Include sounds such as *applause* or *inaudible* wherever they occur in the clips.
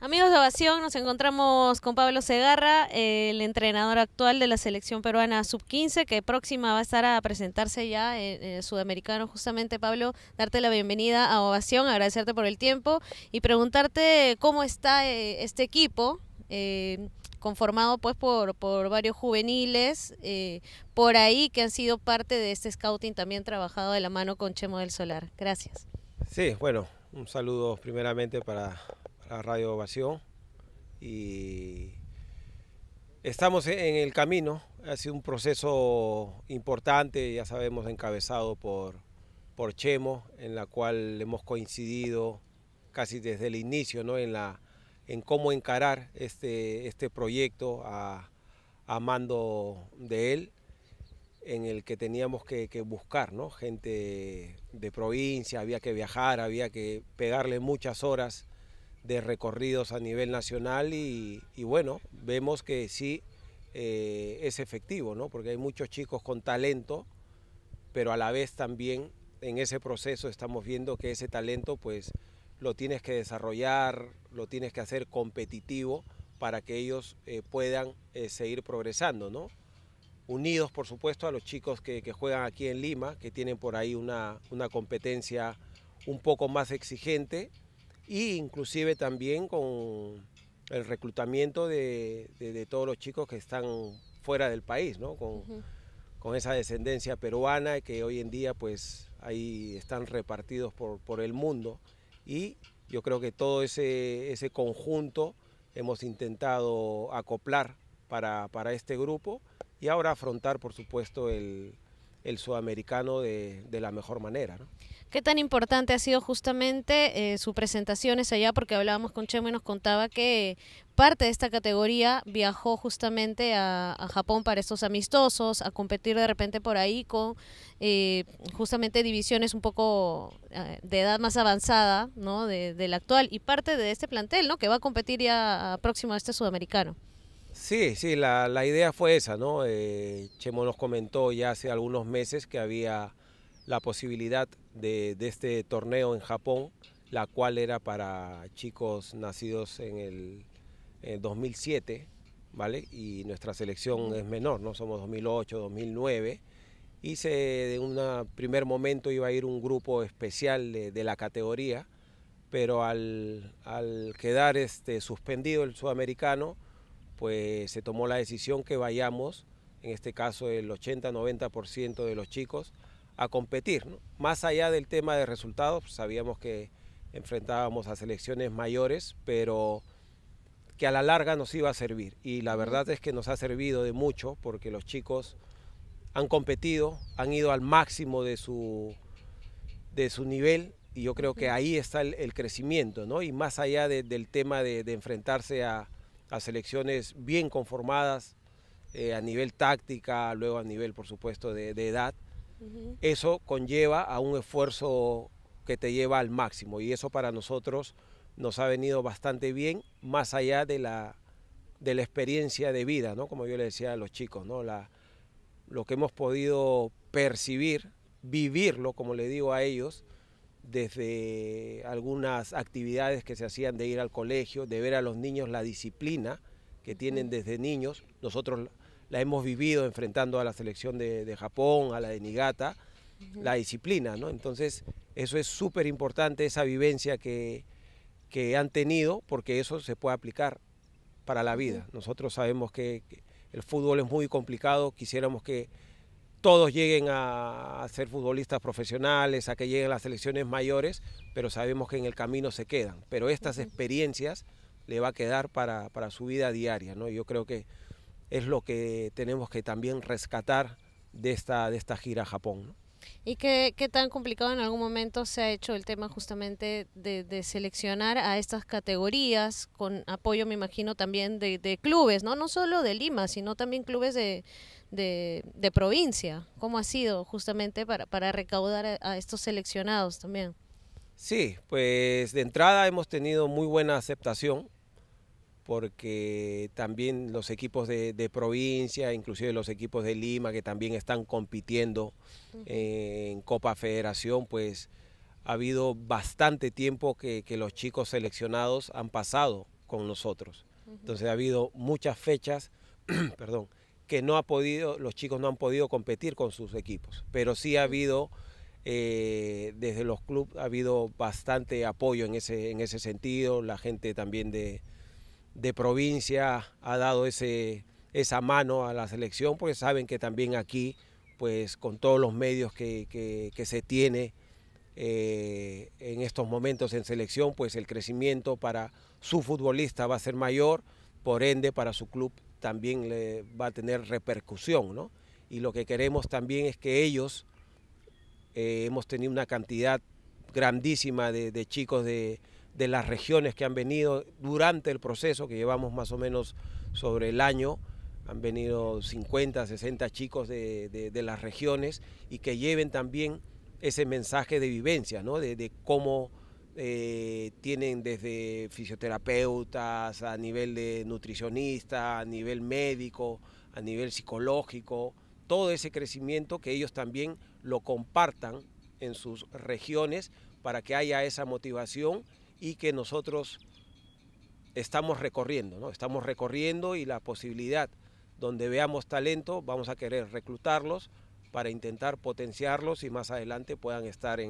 Amigos de Ovación, nos encontramos con Pablo Segarra, el entrenador actual de la selección peruana sub-15, que próxima va a estar a presentarse ya en, eh, eh, Sudamericano. Justamente, Pablo, darte la bienvenida a Ovación, agradecerte por el tiempo y preguntarte cómo está eh, este equipo. conformado pues por, por varios juveniles por ahí que han sido parte de este scouting también trabajado de la mano con Chemo del Solar. Gracias. Sí, bueno, un saludo primeramente para la radio Ovación y estamos en el camino. Ha sido un proceso importante, ya sabemos, encabezado por, por Chemo, en la cual hemos coincidido casi desde el inicio ¿no? en, la, en cómo encarar este, este proyecto a, mando de él en el que teníamos que, buscar, ¿no? Gente de provincia, había que viajar, había que pegarle muchas horas de recorridos a nivel nacional y, bueno, vemos que sí eh, es efectivo, ¿no? Porque hay muchos chicos con talento, pero a la vez también en ese proceso estamos viendo que ese talento pues lo tienes que desarrollar, lo tienes que hacer competitivo para que ellos eh, puedan eh, seguir progresando, ¿no? Unidos, por supuesto, a los chicos que, juegan aquí en Lima, que tienen por ahí una, una competencia un poco más exigente, e inclusive también con el reclutamiento de, todos los chicos que están fuera del país, Con, esa descendencia peruana que hoy en día pues ahí están repartidos por, el mundo y yo creo que todo ese, ese conjunto hemos intentado acoplar para, este grupo y ahora afrontar, por supuesto, el, sudamericano de, la mejor manera. ¿no? ¿Qué tan importante ha sido justamente eh, su presentación es allá? Porque hablábamos con Chemo y nos contaba que parte de esta categoría viajó justamente a, Japón para estos amistosos, a competir de repente por ahí con eh, justamente divisiones un poco eh, de edad más avanzada ¿no? de, la actual y parte de este plantel ¿no? que va a competir ya próximo a este sudamericano. Sí, sí, la, la, idea fue esa, ¿no? Chemo nos comentó ya hace algunos meses que había la posibilidad de, este torneo en Japón, la cual era para chicos nacidos en el, 2007, ¿vale? Y nuestra selección es menor, ¿no? Somos 2008, 2009. Hice de un primer momento iba a ir un grupo especial de, la categoría, pero al, al, quedar este, suspendido el sudamericano, pues se tomó la decisión que vayamos, en este caso el 80-90% de los chicos, a competir. Más allá del tema de resultados, pues, sabíamos que enfrentábamos a selecciones mayores, pero que a la larga nos iba a servir. Y la verdad es que nos ha servido de mucho porque los chicos han competido, han ido al máximo de su, de su nivel y yo creo que ahí está el, crecimiento, ¿no? Y más allá del tema de, enfrentarse a, selecciones bien conformadas eh, a nivel táctica, luego a nivel, por supuesto, de edad, eso conlleva a un esfuerzo que te lleva al máximo y eso para nosotros nos ha venido bastante bien, más allá de la, de la experiencia de vida, ¿no? Como yo le decía a los chicos, ¿no? La, lo que hemos podido percibir, vivirlo, como le digo a ellos, desde algunas actividades que se hacían de ir al colegio, de ver a los niños la disciplina que tienen desde niños. Nosotros la hemos vivido enfrentando a la selección de, Japón, a la de Niigata, la disciplina, ¿no? Entonces, eso es súper importante, esa vivencia que, que, han tenido, porque eso se puede aplicar para la vida. Nosotros sabemos que, el fútbol es muy complicado, quisiéramos que todos lleguen a, ser futbolistas profesionales, a que lleguen a las selecciones mayores, pero sabemos que en el camino se quedan. Pero estas experiencias le va a quedar para, para su vida diaria, ¿no? Yo creo que es lo que tenemos que también rescatar de esta, de esta gira a Japón. ¿Y qué, tan complicado en algún momento se ha hecho el tema justamente de, seleccionar a estas categorías con apoyo, me imagino, también de, clubes, ¿no? No solo de Lima, sino también clubes de, provincia. ¿Cómo ha sido justamente para, para recaudar a, estos seleccionados también? Sí, pues de entrada hemos tenido muy buena aceptación porque también los equipos de, provincia, inclusive los equipos de Lima que también están compitiendo en Copa Federación, pues ha habido bastante tiempo que, los chicos seleccionados han pasado con nosotros. Entonces ha habido muchas fechas, *clears throat* perdón, que no ha podido, los chicos no han podido competir con sus equipos, pero sí ha habido... Eh, desde los clubes ha habido bastante apoyo en ese, en ese sentido, la gente también de, de provincia ha dado ese, esa mano a la selección, porque saben que también aquí, pues con todos los medios que, se tiene eh, en estos momentos en selección, pues el crecimiento para su futbolista va a ser mayor, por ende para su club también le va a tener repercusión, ¿no? Y lo que queremos también es que ellos, eh, hemos tenido una cantidad grandísima de chicos de, de las regiones que han venido durante el proceso, que llevamos más o menos sobre el año, han venido 50, 60 chicos de, las regiones y que lleven también ese mensaje de vivencia, ¿no? de, cómo eh, tienen desde fisioterapeutas, a nivel de nutricionista, a nivel médico, a nivel psicológico, todo ese crecimiento que ellos también lo compartan en sus regiones para que haya esa motivación y que nosotros estamos recorriendo, ¿no? Estamos recorriendo y la posibilidad donde veamos talento, vamos a querer reclutarlos para intentar potenciarlos y más adelante puedan estar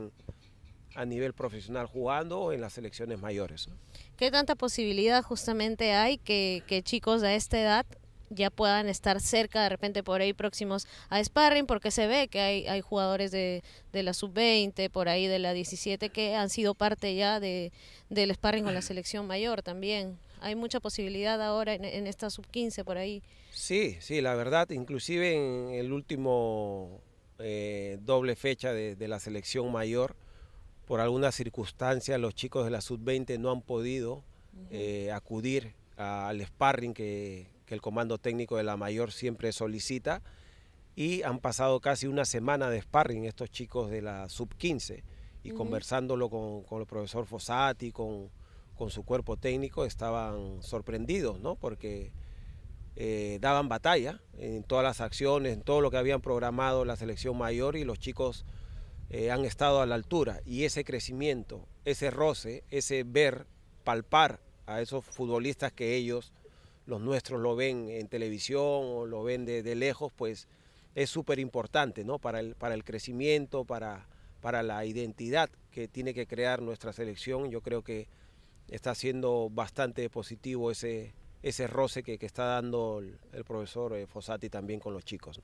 a nivel profesional jugando o en las selecciones mayores. ¿Qué tanta posibilidad justamente hay que chicos de esta edad ya puedan estar cerca de repente por ahí próximos a sparring porque se ve que hay, hay jugadores de, de la sub-20 por ahí de la 17 que han sido parte ya de, del sparring con la selección mayor también hay mucha posibilidad ahora en, esta sub-15 por ahí sí sí la verdad inclusive en el último eh, doble fecha de, de la selección mayor por alguna circunstancia los chicos de la sub-20 no han podido eh, acudir al sparring que que el comando técnico de la mayor siempre solicita. Y han pasado casi una semana de sparring estos chicos de la sub-15 y conversándolo con, el profesor Fossati, con, con su cuerpo técnico, estaban sorprendidos, ¿no? Porque eh, daban batalla en todas las acciones, en todo lo que habían programado la selección mayor y los chicos eh, han estado a la altura. Y ese crecimiento, ese roce, ese ver, palpar a esos futbolistas que ellos los nuestros lo ven en televisión o lo ven de, lejos, pues es súper importante ¿no? para, el, para el crecimiento, para, para la identidad que tiene que crear nuestra selección. Yo creo que está siendo bastante positivo ese, ese roce que, está dando el, profesor eh, Fossati también con los chicos.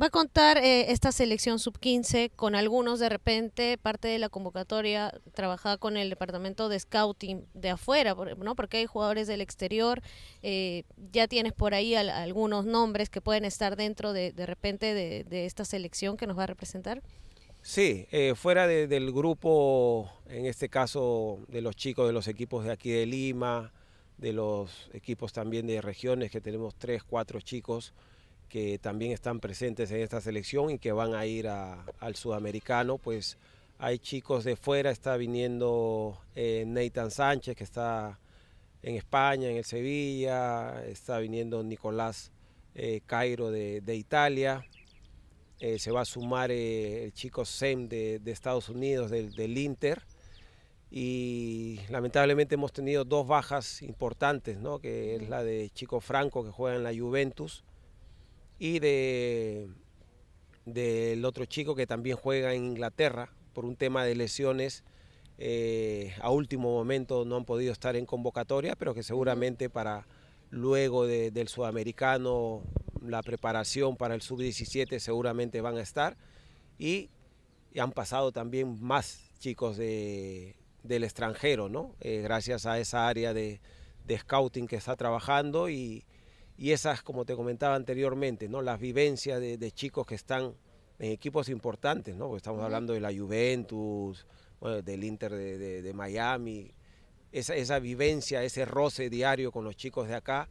Va a contar eh, esta selección sub-15 con algunos de repente, parte de la convocatoria trabajada con el departamento de scouting de afuera, ¿no? porque hay jugadores del exterior, eh, ya tienes por ahí algunos nombres que pueden estar dentro de, de repente de, esta selección que nos va a representar. Sí, eh, fuera del grupo, en este caso de los chicos de los equipos de aquí de Lima, de los equipos también de regiones, que tenemos tres, cuatro chicos que también están presentes en esta selección y que van a ir al sudamericano, pues hay chicos de fuera, está viniendo eh, Nathan Sánchez, que está en España, en el Sevilla, está viniendo Nicolás eh, Cairo de, Italia, eh, se va a sumar el chico Sem de, Estados Unidos, del, del, Inter, y lamentablemente hemos tenido dos bajas importantes, ¿no? que es la de Chico Franco, que juega en la Juventus, y de del otro chico que también juega en Inglaterra por un tema de lesiones. Eh, a último momento no han podido estar en convocatoria, pero que seguramente para luego del sudamericano, la preparación para el sub-17 seguramente van a estar. Y han pasado también más chicos de, del extranjero, ¿no? Eh, gracias a esa área de, de, scouting que está trabajando y, y esas, como te comentaba anteriormente, ¿no? las vivencias de, chicos que están en equipos importantes, ¿no? Porque estamos hablando de la Juventus, del Inter de, Miami, esa, vivencia, ese roce diario con los chicos de acá,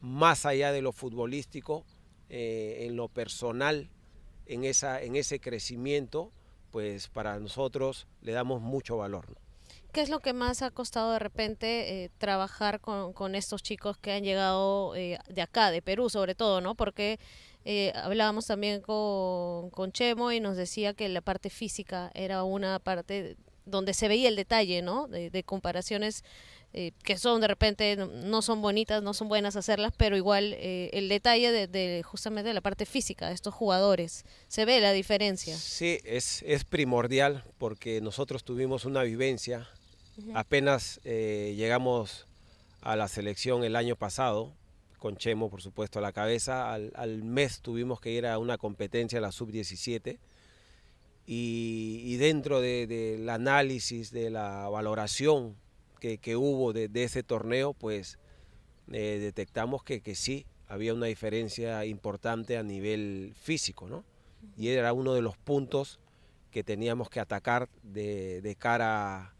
más allá de lo futbolístico, eh, en lo personal, en, esa, en ese crecimiento, pues para nosotros le damos mucho valor. ¿Qué es lo que más ha costado de repente eh, trabajar con, estos chicos que han llegado eh, de acá, de Perú sobre todo, ¿no? Porque eh, hablábamos también con, con Chemo y nos decía que la parte física era una parte donde se veía el detalle, ¿no? De, comparaciones que son de repente no son bonitas, no son buenas hacerlas, pero igual el detalle de, justamente de la parte física de estos jugadores, se ve la diferencia. Sí, es, es primordial porque nosotros tuvimos una vivencia Apenas eh, llegamos a la selección el año pasado, con Chemo por supuesto a la cabeza, al, mes tuvimos que ir a una competencia, la sub-17, y, dentro del análisis, de la valoración que, hubo de, ese torneo, pues eh, detectamos que, sí, había una diferencia importante a nivel físico, ¿no? Y era uno de los puntos que teníamos que atacar de, cara a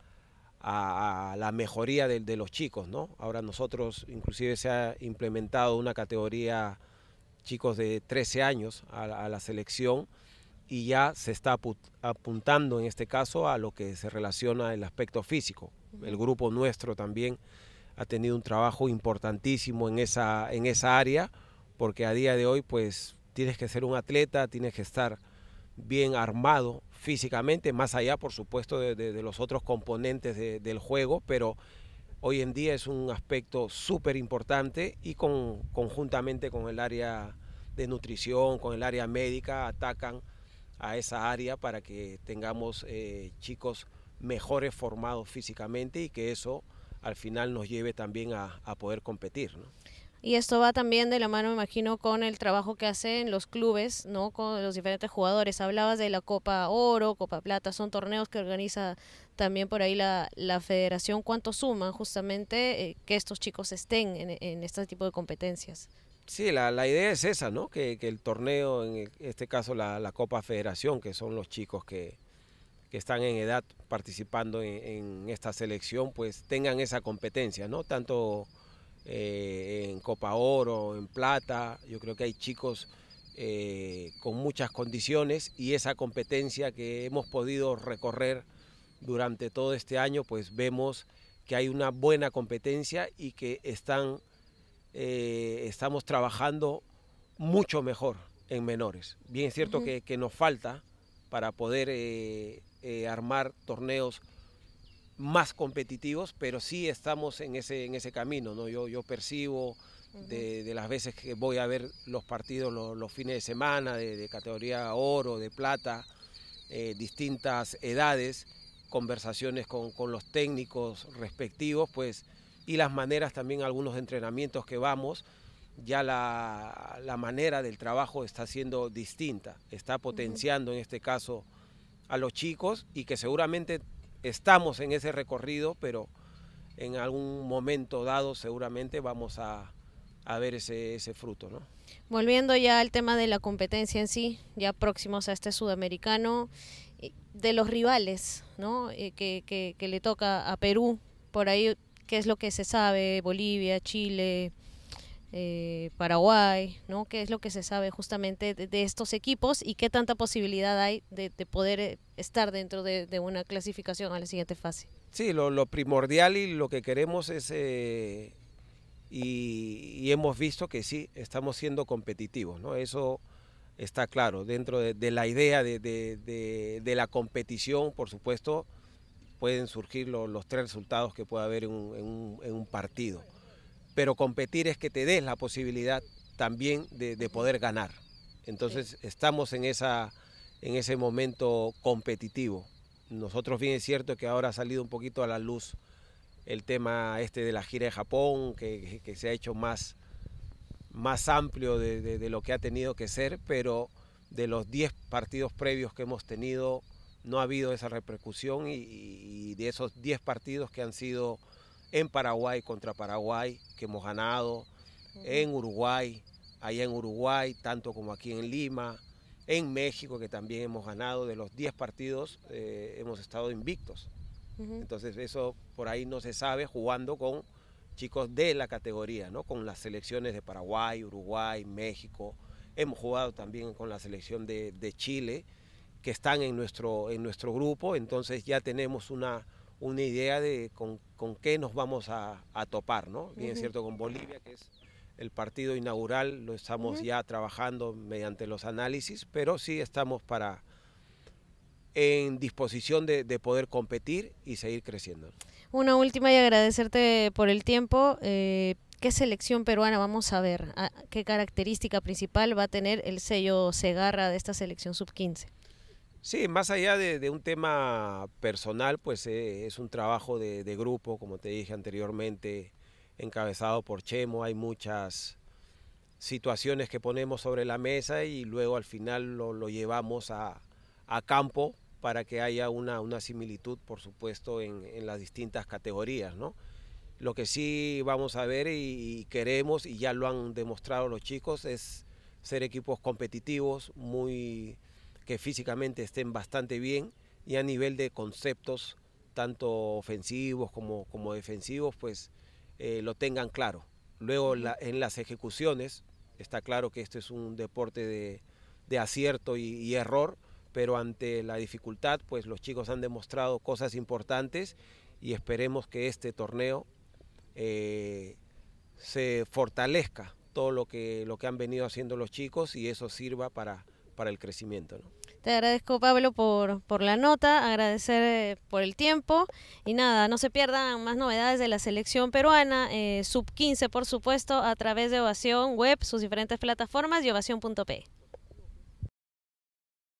a, la mejoría de, los chicos, ¿no? Ahora nosotros inclusive se ha implementado una categoría chicos de 13 años a, la selección y ya se está apuntando en este caso a lo que se relaciona el aspecto físico. El grupo nuestro también ha tenido un trabajo importantísimo en esa, en esa área porque a día de hoy pues tienes que ser un atleta, tienes que estar bien armado físicamente, más allá, por supuesto, de, los otros componentes del juego, pero hoy en día es un aspecto súper importante y conjuntamente con el área de nutrición, con el área médica, atacan a esa área para que tengamos eh, chicos mejores formados físicamente y que eso al final nos lleve también a, poder competir. Y esto va también de la mano, me imagino, con el trabajo que hacen los clubes, ¿no? Con los diferentes jugadores. Hablabas de la Copa Oro, Copa Plata, son torneos que organiza también por ahí la, federación. ¿Cuánto suman justamente eh, que estos chicos estén en, este tipo de competencias? Sí, la, idea es esa, ¿no? Que, el torneo, en e, este caso la, la, Copa Federación, que son los chicos que, que están en edad participando en, en esta selección, pues tengan esa competencia, ¿no? Tanto eh, en Copa Oro, en Plata. Yo creo que hay chicos eh, con muchas condiciones y esa competencia que hemos podido recorrer durante todo este año, pues vemos que hay una buena competencia y que están, eh, estamos trabajando mucho mejor en menores. Bien es cierto que, nos falta para poder armar torneos más competitivos, pero sí estamos en ese, en ese camino, ¿no? Yo, yo percibo de, las veces que voy a ver los partidos los, fines de semana, de, categoría oro, de plata, eh, distintas edades, conversaciones con, los técnicos respectivos, pues, y las maneras también, algunos entrenamientos que vamos, ya la, manera del trabajo está siendo distinta, está potenciando en este caso a los chicos y que seguramente estamos en ese recorrido, pero en algún momento dado seguramente vamos a, ver ese, fruto, ¿no? Volviendo ya al tema de la competencia en sí, ya próximos a este sudamericano, eh, de los rivales ¿no? Eh, que, que, le toca a Perú, por ahí, ¿qué es lo que se sabe? Bolivia, Chile, eh, Paraguay, ¿no? ¿Qué es lo que se sabe justamente de, estos equipos y qué tanta posibilidad hay de, poder eh, estar dentro de, una clasificación a la siguiente fase? Sí, lo, primordial y lo que queremos es, eh, y, hemos visto que sí, estamos siendo competitivos, ¿no? Eso está claro, dentro de, la idea de, la competición, por supuesto, pueden surgir los tres resultados que puede haber en en un partido pero competir es que te des la posibilidad también de, poder ganar. Entonces estamos en, esa, en ese momento competitivo. Nosotros bien es cierto que ahora ha salido un poquito a la luz el tema este de la gira de Japón, que, se ha hecho más, más amplio de, lo que ha tenido que ser, pero de los 10 partidos previos que hemos tenido no ha habido esa repercusión y, y de esos 10 partidos que han sido en Paraguay contra Paraguay, que hemos ganado, en Uruguay, allá en Uruguay, tanto como aquí en Lima, en México, que también hemos ganado, de los 10 partidos eh, hemos estado invictos. Entonces eso por ahí no se sabe jugando con chicos de la categoría, ¿no? con las selecciones de Paraguay, Uruguay, México. Hemos jugado también con la selección de, de Chile, que están en nuestro, en nuestro grupo, entonces ya tenemos una, una idea de con, qué nos vamos a, topar, ¿no? Bien es cierto, con Bolivia, que es el partido inaugural, lo estamos ya trabajando mediante los análisis, pero sí estamos para en disposición de, poder competir y seguir creciendo. Una última y agradecerte por el tiempo. Eh, ¿Qué selección peruana vamos a ver? ¿Qué característica principal va a tener el sello Segarra de esta selección sub-15? Sí, más allá de, un tema personal, pues eh, es un trabajo de, grupo, como te dije anteriormente, encabezado por Chemo. Hay muchas situaciones que ponemos sobre la mesa y luego al final lo, llevamos a, campo para que haya una, similitud, por supuesto, en, las distintas categorías, Lo que sí vamos a ver y, queremos, y ya lo han demostrado los chicos, es ser equipos competitivos, muy que físicamente estén bastante bien y a nivel de conceptos, tanto ofensivos como, como defensivos, pues eh, lo tengan claro. Luego en las ejecuciones, está claro que este es un deporte de, acierto y, error, pero ante la dificultad, pues los chicos han demostrado cosas importantes y esperemos que este torneo eh, se fortalezca todo lo que, lo que han venido haciendo los chicos y eso sirva para, para el crecimiento. Te agradezco, Pablo, por, por la nota, agradecer eh, por el tiempo y nada, no se pierdan más novedades de la selección peruana, eh, sub 15, por supuesto, a través de Ovación Web, sus diferentes plataformas y ovación.p.